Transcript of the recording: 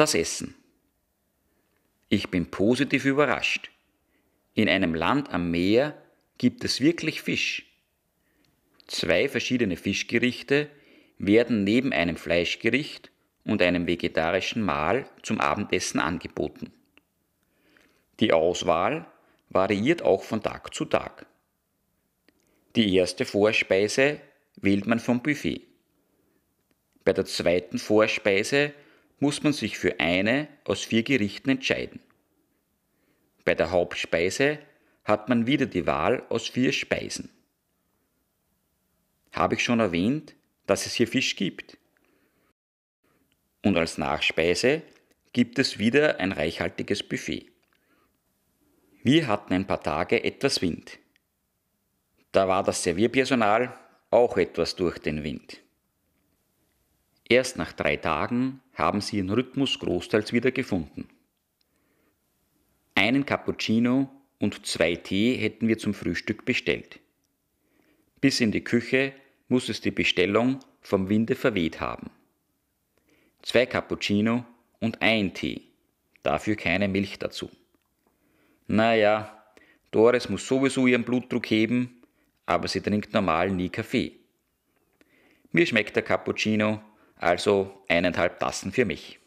Das Essen. Ich bin positiv überrascht. In einem Land am Meer gibt es wirklich Fisch. Zwei verschiedene Fischgerichte werden neben einem Fleischgericht und einem vegetarischen Mahl zum Abendessen angeboten. Die Auswahl variiert auch von Tag zu Tag. Die erste Vorspeise wählt man vom Buffet. Bei der zweiten Vorspeise muss man sich für eine aus vier Gerichten entscheiden. Bei der Hauptspeise hat man wieder die Wahl aus vier Speisen. Habe ich schon erwähnt, dass es hier Fisch gibt. Und als Nachspeise gibt es wieder ein reichhaltiges Buffet. Wir hatten ein paar Tage etwas Wind. Da war das Servierpersonal auch etwas durch den Wind. Erst nach drei Tagen haben sie ihren Rhythmus großteils wieder gefunden. Einen Cappuccino und zwei Tee hätten wir zum Frühstück bestellt. Bis in die Küche muss es die Bestellung vom Winde verweht haben. Zwei Cappuccino und ein Tee, dafür keine Milch dazu. Naja, Doris muss sowieso ihren Blutdruck heben, aber sie trinkt normal nie Kaffee. Mir schmeckt der Cappuccino, also eineinhalb Tassen für mich.